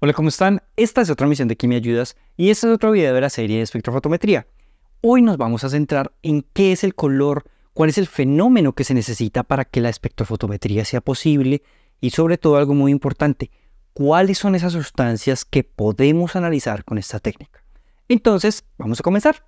Hola, ¿cómo están? Esta es otra misión de Aquí ayudas y este es otro video de la serie de espectrofotometría. Hoy nos vamos a centrar en qué es el color, cuál es el fenómeno que se necesita para que la espectrofotometría sea posible y sobre todo algo muy importante, cuáles son esas sustancias que podemos analizar con esta técnica. Entonces, vamos a comenzar.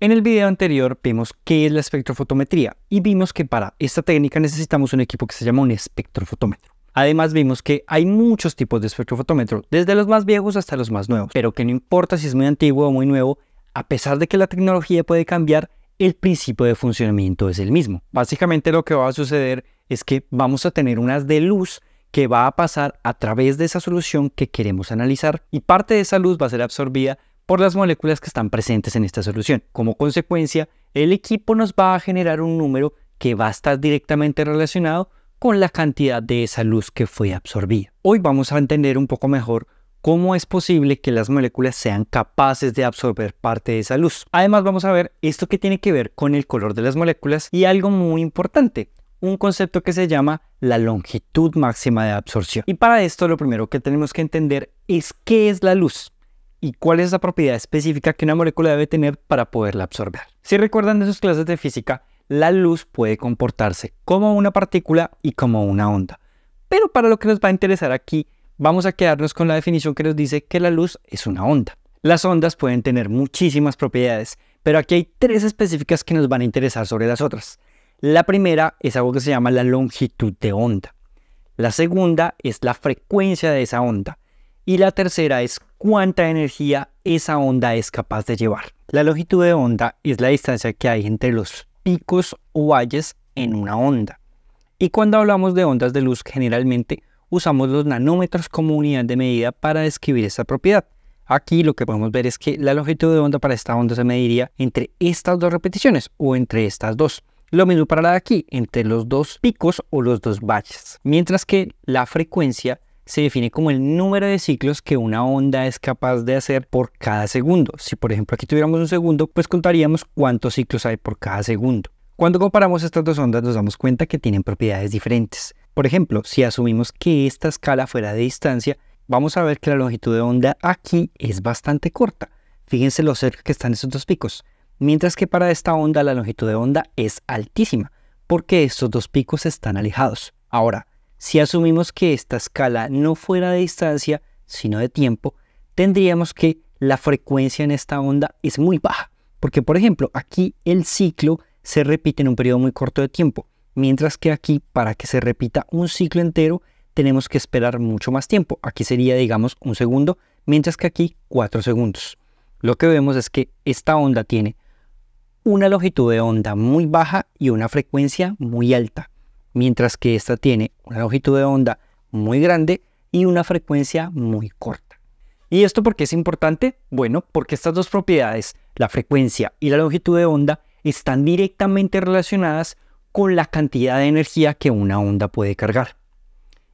En el video anterior vimos qué es la espectrofotometría y vimos que para esta técnica necesitamos un equipo que se llama un espectrofotómetro. Además vimos que hay muchos tipos de espectrofotómetro, desde los más viejos hasta los más nuevos, pero que no importa si es muy antiguo o muy nuevo, a pesar de que la tecnología puede cambiar, el principio de funcionamiento es el mismo. Básicamente lo que va a suceder es que vamos a tener unas de luz que va a pasar a través de esa solución que queremos analizar y parte de esa luz va a ser absorbida por las moléculas que están presentes en esta solución. Como consecuencia, el equipo nos va a generar un número que va a estar directamente relacionado con la cantidad de esa luz que fue absorbida. Hoy vamos a entender un poco mejor cómo es posible que las moléculas sean capaces de absorber parte de esa luz. Además vamos a ver esto que tiene que ver con el color de las moléculas y algo muy importante, un concepto que se llama la longitud máxima de absorción. Y para esto lo primero que tenemos que entender es qué es la luz y cuál es la propiedad específica que una molécula debe tener para poderla absorber. Si recuerdan de sus clases de física, la luz puede comportarse como una partícula y como una onda. Pero para lo que nos va a interesar aquí, vamos a quedarnos con la definición que nos dice que la luz es una onda. Las ondas pueden tener muchísimas propiedades, pero aquí hay tres específicas que nos van a interesar sobre las otras. La primera es algo que se llama la longitud de onda. La segunda es la frecuencia de esa onda. Y la tercera es cuánta energía esa onda es capaz de llevar. La longitud de onda es la distancia que hay entre los picos o valles en una onda. Y cuando hablamos de ondas de luz generalmente usamos los nanómetros como unidad de medida para describir esta propiedad. Aquí lo que podemos ver es que la longitud de onda para esta onda se mediría entre estas dos repeticiones o entre estas dos. Lo mismo para la de aquí, entre los dos picos o los dos valles. Mientras que la frecuencia se define como el número de ciclos que una onda es capaz de hacer por cada segundo. Si por ejemplo aquí tuviéramos un segundo, pues contaríamos cuántos ciclos hay por cada segundo. Cuando comparamos estas dos ondas nos damos cuenta que tienen propiedades diferentes. Por ejemplo, si asumimos que esta escala fuera de distancia, vamos a ver que la longitud de onda aquí es bastante corta. Fíjense lo cerca que están estos dos picos. Mientras que para esta onda la longitud de onda es altísima, porque estos dos picos están alejados. Ahora, si asumimos que esta escala no fuera de distancia, sino de tiempo, tendríamos que la frecuencia en esta onda es muy baja, porque por ejemplo, aquí el ciclo se repite en un periodo muy corto de tiempo, mientras que aquí para que se repita un ciclo entero tenemos que esperar mucho más tiempo. Aquí sería digamos un segundo, mientras que aquí cuatro segundos. Lo que vemos es que esta onda tiene una longitud de onda muy baja y una frecuencia muy alta mientras que esta tiene una longitud de onda muy grande y una frecuencia muy corta. ¿Y esto por qué es importante? Bueno, porque estas dos propiedades, la frecuencia y la longitud de onda, están directamente relacionadas con la cantidad de energía que una onda puede cargar.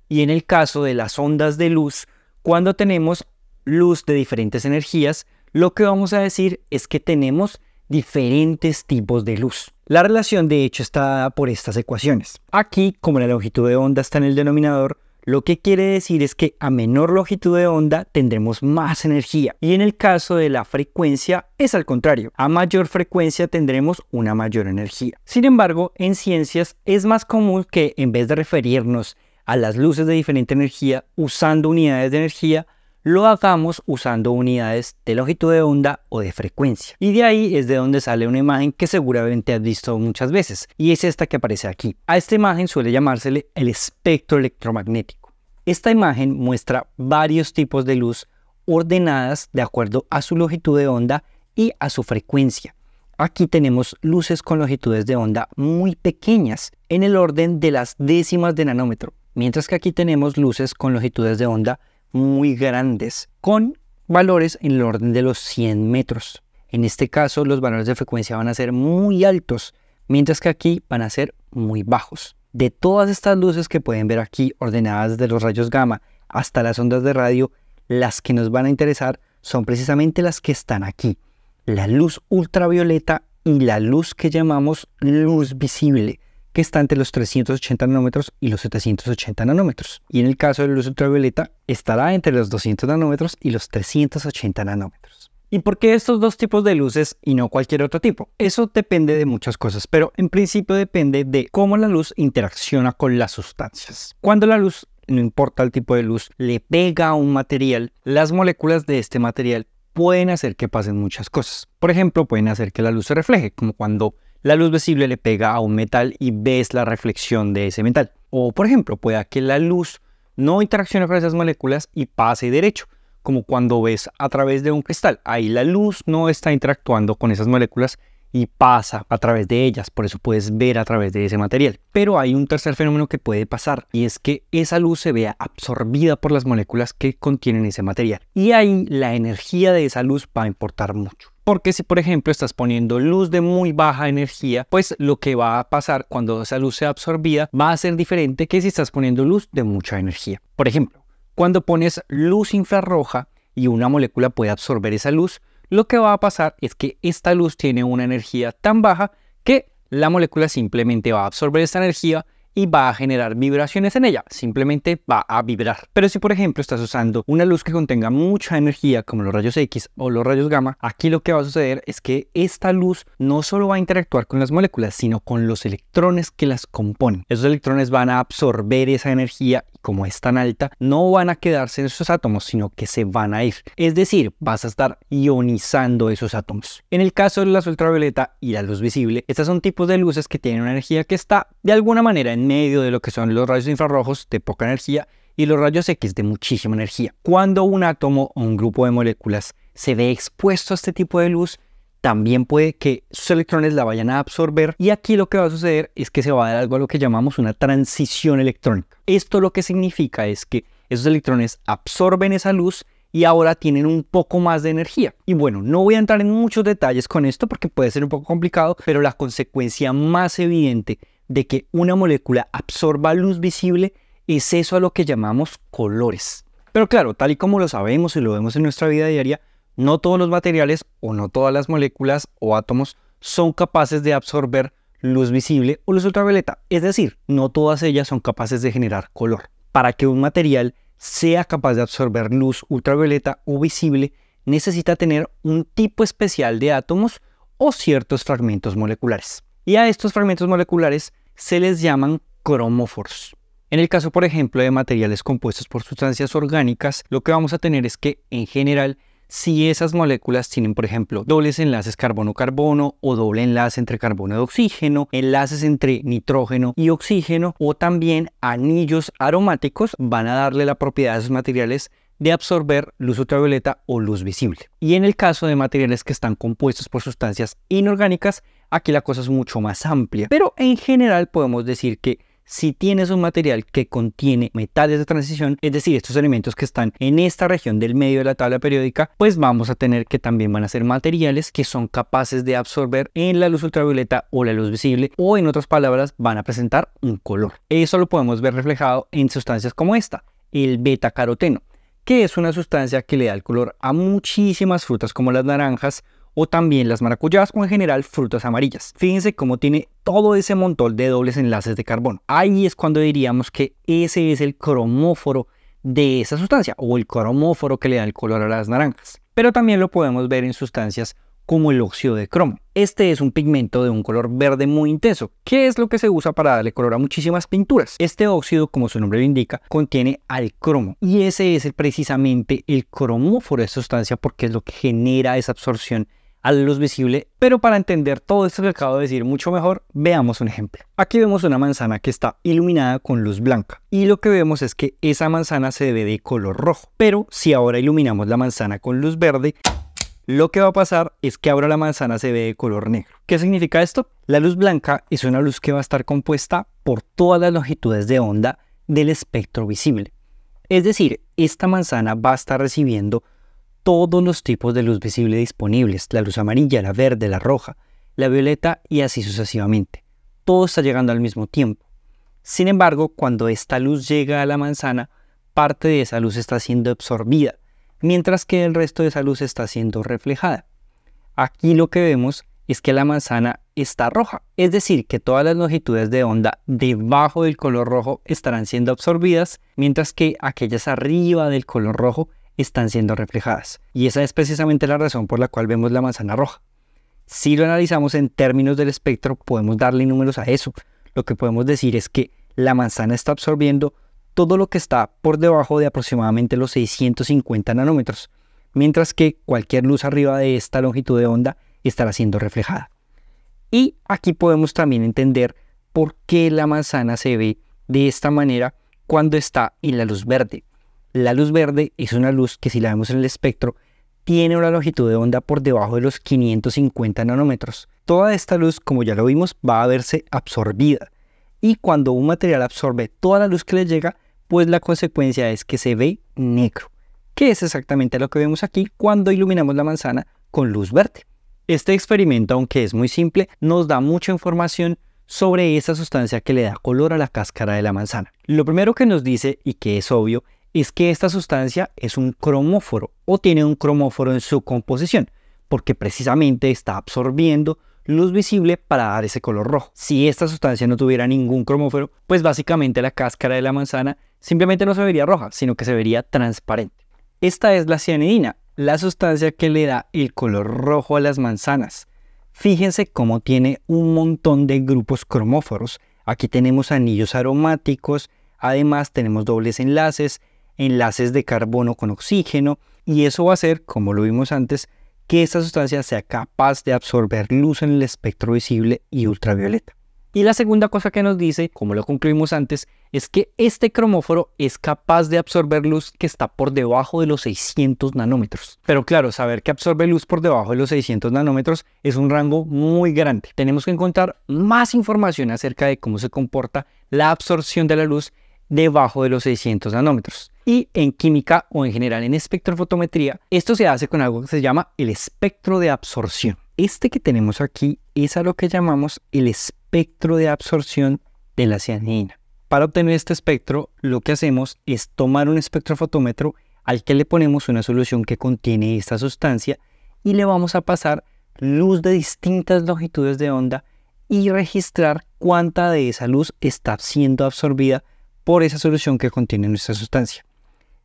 Y en el caso de las ondas de luz, cuando tenemos luz de diferentes energías, lo que vamos a decir es que tenemos diferentes tipos de luz. La relación de hecho está dada por estas ecuaciones. Aquí, como la longitud de onda está en el denominador, lo que quiere decir es que a menor longitud de onda tendremos más energía. Y en el caso de la frecuencia es al contrario. A mayor frecuencia tendremos una mayor energía. Sin embargo, en ciencias es más común que en vez de referirnos a las luces de diferente energía usando unidades de energía, lo hagamos usando unidades de longitud de onda o de frecuencia. Y de ahí es de donde sale una imagen que seguramente has visto muchas veces, y es esta que aparece aquí. A esta imagen suele llamársele el espectro electromagnético. Esta imagen muestra varios tipos de luz ordenadas de acuerdo a su longitud de onda y a su frecuencia. Aquí tenemos luces con longitudes de onda muy pequeñas, en el orden de las décimas de nanómetro, mientras que aquí tenemos luces con longitudes de onda muy grandes con valores en el orden de los 100 metros. En este caso los valores de frecuencia van a ser muy altos, mientras que aquí van a ser muy bajos. De todas estas luces que pueden ver aquí ordenadas desde los rayos gamma hasta las ondas de radio, las que nos van a interesar son precisamente las que están aquí. La luz ultravioleta y la luz que llamamos luz visible que está entre los 380 nanómetros y los 780 nanómetros. Y en el caso de la luz ultravioleta, estará entre los 200 nanómetros y los 380 nanómetros. ¿Y por qué estos dos tipos de luces y no cualquier otro tipo? Eso depende de muchas cosas, pero en principio depende de cómo la luz interacciona con las sustancias. Cuando la luz, no importa el tipo de luz, le pega a un material, las moléculas de este material pueden hacer que pasen muchas cosas. Por ejemplo, pueden hacer que la luz se refleje, como cuando la luz visible le pega a un metal y ves la reflexión de ese metal. O por ejemplo, pueda que la luz no interaccione con esas moléculas y pase derecho, como cuando ves a través de un cristal. Ahí la luz no está interactuando con esas moléculas y pasa a través de ellas, por eso puedes ver a través de ese material. Pero hay un tercer fenómeno que puede pasar y es que esa luz se vea absorbida por las moléculas que contienen ese material. Y ahí la energía de esa luz va a importar mucho. Porque si por ejemplo estás poniendo luz de muy baja energía, pues lo que va a pasar cuando esa luz sea absorbida va a ser diferente que si estás poniendo luz de mucha energía. Por ejemplo, cuando pones luz infrarroja y una molécula puede absorber esa luz, lo que va a pasar es que esta luz tiene una energía tan baja que la molécula simplemente va a absorber esa energía y va a generar vibraciones en ella, simplemente va a vibrar. Pero si por ejemplo estás usando una luz que contenga mucha energía como los rayos X o los rayos gamma, aquí lo que va a suceder es que esta luz no solo va a interactuar con las moléculas, sino con los electrones que las componen. Esos electrones van a absorber esa energía como es tan alta, no van a quedarse en esos átomos, sino que se van a ir. Es decir, vas a estar ionizando esos átomos. En el caso de la ultravioleta y la luz visible, estas son tipos de luces que tienen una energía que está de alguna manera en medio de lo que son los rayos infrarrojos de poca energía y los rayos X de muchísima energía. Cuando un átomo o un grupo de moléculas se ve expuesto a este tipo de luz, también puede que sus electrones la vayan a absorber y aquí lo que va a suceder es que se va a dar algo a lo que llamamos una transición electrónica. Esto lo que significa es que esos electrones absorben esa luz y ahora tienen un poco más de energía. Y bueno, no voy a entrar en muchos detalles con esto porque puede ser un poco complicado, pero la consecuencia más evidente de que una molécula absorba luz visible es eso a lo que llamamos colores. Pero claro, tal y como lo sabemos y lo vemos en nuestra vida diaria, no todos los materiales o no todas las moléculas o átomos son capaces de absorber luz visible o luz ultravioleta, es decir, no todas ellas son capaces de generar color. Para que un material sea capaz de absorber luz ultravioleta o visible, necesita tener un tipo especial de átomos o ciertos fragmentos moleculares. Y a estos fragmentos moleculares se les llaman cromóforos. En el caso, por ejemplo, de materiales compuestos por sustancias orgánicas, lo que vamos a tener es que, en general, si esas moléculas tienen, por ejemplo, dobles enlaces carbono-carbono o doble enlace entre carbono y oxígeno, enlaces entre nitrógeno y oxígeno o también anillos aromáticos van a darle la propiedad a esos materiales de absorber luz ultravioleta o luz visible. Y en el caso de materiales que están compuestos por sustancias inorgánicas, aquí la cosa es mucho más amplia, pero en general podemos decir que si tienes un material que contiene metales de transición, es decir, estos elementos que están en esta región del medio de la tabla periódica, pues vamos a tener que también van a ser materiales que son capaces de absorber en la luz ultravioleta o la luz visible, o en otras palabras, van a presentar un color. Eso lo podemos ver reflejado en sustancias como esta, el beta caroteno que es una sustancia que le da el color a muchísimas frutas como las naranjas, o también las maracuyas o en general frutas amarillas. Fíjense cómo tiene todo ese montón de dobles enlaces de carbono. Ahí es cuando diríamos que ese es el cromóforo de esa sustancia o el cromóforo que le da el color a las naranjas. Pero también lo podemos ver en sustancias como el óxido de cromo. Este es un pigmento de un color verde muy intenso, que es lo que se usa para darle color a muchísimas pinturas. Este óxido, como su nombre lo indica, contiene al cromo y ese es precisamente el cromóforo de sustancia porque es lo que genera esa absorción a luz visible, pero para entender todo esto que acabo de decir mucho mejor, veamos un ejemplo. Aquí vemos una manzana que está iluminada con luz blanca y lo que vemos es que esa manzana se ve de color rojo, pero si ahora iluminamos la manzana con luz verde, lo que va a pasar es que ahora la manzana se ve de color negro. ¿Qué significa esto? La luz blanca es una luz que va a estar compuesta por todas las longitudes de onda del espectro visible. Es decir, esta manzana va a estar recibiendo todos los tipos de luz visible disponibles, la luz amarilla, la verde, la roja, la violeta y así sucesivamente. Todo está llegando al mismo tiempo. Sin embargo, cuando esta luz llega a la manzana, parte de esa luz está siendo absorbida, mientras que el resto de esa luz está siendo reflejada. Aquí lo que vemos es que la manzana está roja, es decir, que todas las longitudes de onda debajo del color rojo estarán siendo absorbidas, mientras que aquellas arriba del color rojo están siendo reflejadas. Y esa es precisamente la razón por la cual vemos la manzana roja. Si lo analizamos en términos del espectro, podemos darle números a eso. Lo que podemos decir es que la manzana está absorbiendo todo lo que está por debajo de aproximadamente los 650 nanómetros, mientras que cualquier luz arriba de esta longitud de onda estará siendo reflejada. Y aquí podemos también entender por qué la manzana se ve de esta manera cuando está en la luz verde. La luz verde es una luz que si la vemos en el espectro, tiene una longitud de onda por debajo de los 550 nanómetros. Toda esta luz, como ya lo vimos, va a verse absorbida. Y cuando un material absorbe toda la luz que le llega, pues la consecuencia es que se ve negro, que es exactamente lo que vemos aquí cuando iluminamos la manzana con luz verde. Este experimento, aunque es muy simple, nos da mucha información sobre esa sustancia que le da color a la cáscara de la manzana. Lo primero que nos dice, y que es obvio, es que esta sustancia es un cromóforo o tiene un cromóforo en su composición, porque precisamente está absorbiendo luz visible para dar ese color rojo. Si esta sustancia no tuviera ningún cromóforo, pues básicamente la cáscara de la manzana simplemente no se vería roja, sino que se vería transparente. Esta es la cianidina, la sustancia que le da el color rojo a las manzanas. Fíjense cómo tiene un montón de grupos cromóforos. Aquí tenemos anillos aromáticos, además tenemos dobles enlaces, enlaces de carbono con oxígeno y eso va a hacer, como lo vimos antes, que esta sustancia sea capaz de absorber luz en el espectro visible y ultravioleta. Y la segunda cosa que nos dice, como lo concluimos antes, es que este cromóforo es capaz de absorber luz que está por debajo de los 600 nanómetros. Pero claro, saber que absorbe luz por debajo de los 600 nanómetros es un rango muy grande. Tenemos que encontrar más información acerca de cómo se comporta la absorción de la luz debajo de los 600 nanómetros. Y en química o en general en espectrofotometría, esto se hace con algo que se llama el espectro de absorción. Este que tenemos aquí es a lo que llamamos el espectro de absorción de la cianina. Para obtener este espectro, lo que hacemos es tomar un espectrofotómetro al que le ponemos una solución que contiene esta sustancia y le vamos a pasar luz de distintas longitudes de onda y registrar cuánta de esa luz está siendo absorbida por esa solución que contiene nuestra sustancia.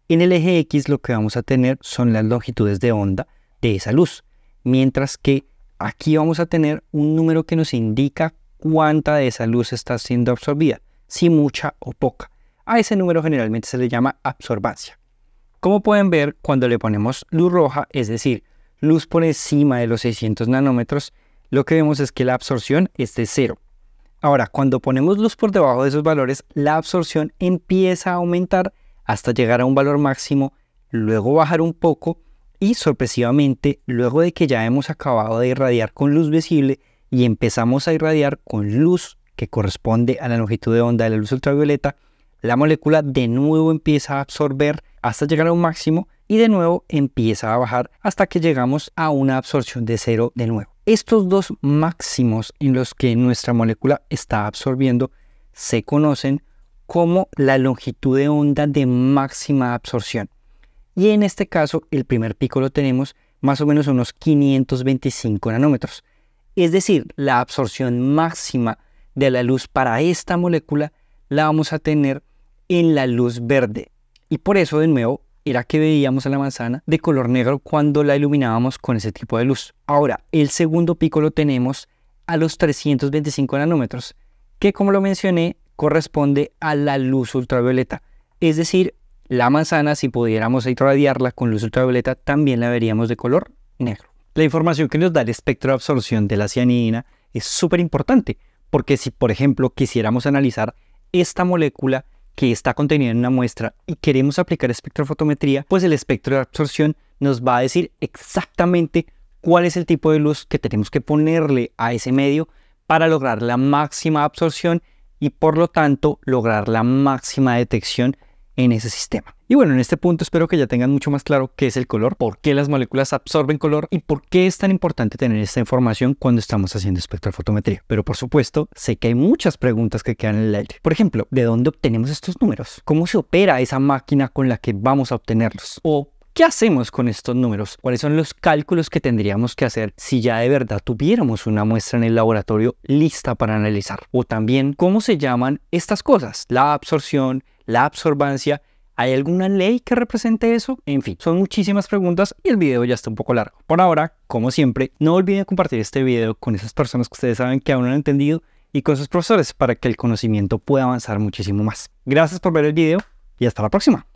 En el eje X lo que vamos a tener son las longitudes de onda de esa luz, mientras que aquí vamos a tener un número que nos indica cuánta de esa luz está siendo absorbida, si mucha o poca. A ese número generalmente se le llama absorbancia. Como pueden ver, cuando le ponemos luz roja, es decir, luz por encima de los 600 nanómetros, lo que vemos es que la absorción es de cero. Ahora, cuando ponemos luz por debajo de esos valores, la absorción empieza a aumentar hasta llegar a un valor máximo, luego bajar un poco y sorpresivamente, luego de que ya hemos acabado de irradiar con luz visible y empezamos a irradiar con luz que corresponde a la longitud de onda de la luz ultravioleta, la molécula de nuevo empieza a absorber hasta llegar a un máximo y de nuevo empieza a bajar hasta que llegamos a una absorción de cero de nuevo. Estos dos máximos en los que nuestra molécula está absorbiendo se conocen como la longitud de onda de máxima absorción. Y en este caso, el primer pico lo tenemos más o menos unos 525 nanómetros. Es decir, la absorción máxima de la luz para esta molécula la vamos a tener en la luz verde. Y por eso, de nuevo, era que veíamos a la manzana de color negro cuando la iluminábamos con ese tipo de luz. Ahora, el segundo pico lo tenemos a los 325 nanómetros, que como lo mencioné, corresponde a la luz ultravioleta. Es decir, la manzana, si pudiéramos irradiarla con luz ultravioleta, también la veríamos de color negro. La información que nos da el espectro de absorción de la cianidina es súper importante, porque si, por ejemplo, quisiéramos analizar esta molécula que está contenido en una muestra y queremos aplicar espectrofotometría, pues el espectro de absorción nos va a decir exactamente cuál es el tipo de luz que tenemos que ponerle a ese medio para lograr la máxima absorción y por lo tanto lograr la máxima detección en ese sistema. Y bueno, en este punto espero que ya tengan mucho más claro qué es el color, por qué las moléculas absorben color y por qué es tan importante tener esta información cuando estamos haciendo espectrofotometría. Pero por supuesto, sé que hay muchas preguntas que quedan en el aire. Por ejemplo, ¿de dónde obtenemos estos números? ¿Cómo se opera esa máquina con la que vamos a obtenerlos? ¿O ¿Qué hacemos con estos números? ¿Cuáles son los cálculos que tendríamos que hacer si ya de verdad tuviéramos una muestra en el laboratorio lista para analizar? O también, ¿cómo se llaman estas cosas? La absorción, la absorbancia. ¿Hay alguna ley que represente eso? En fin, son muchísimas preguntas y el video ya está un poco largo. Por ahora, como siempre, no olviden compartir este video con esas personas que ustedes saben que aún no han entendido y con sus profesores para que el conocimiento pueda avanzar muchísimo más. Gracias por ver el video y hasta la próxima.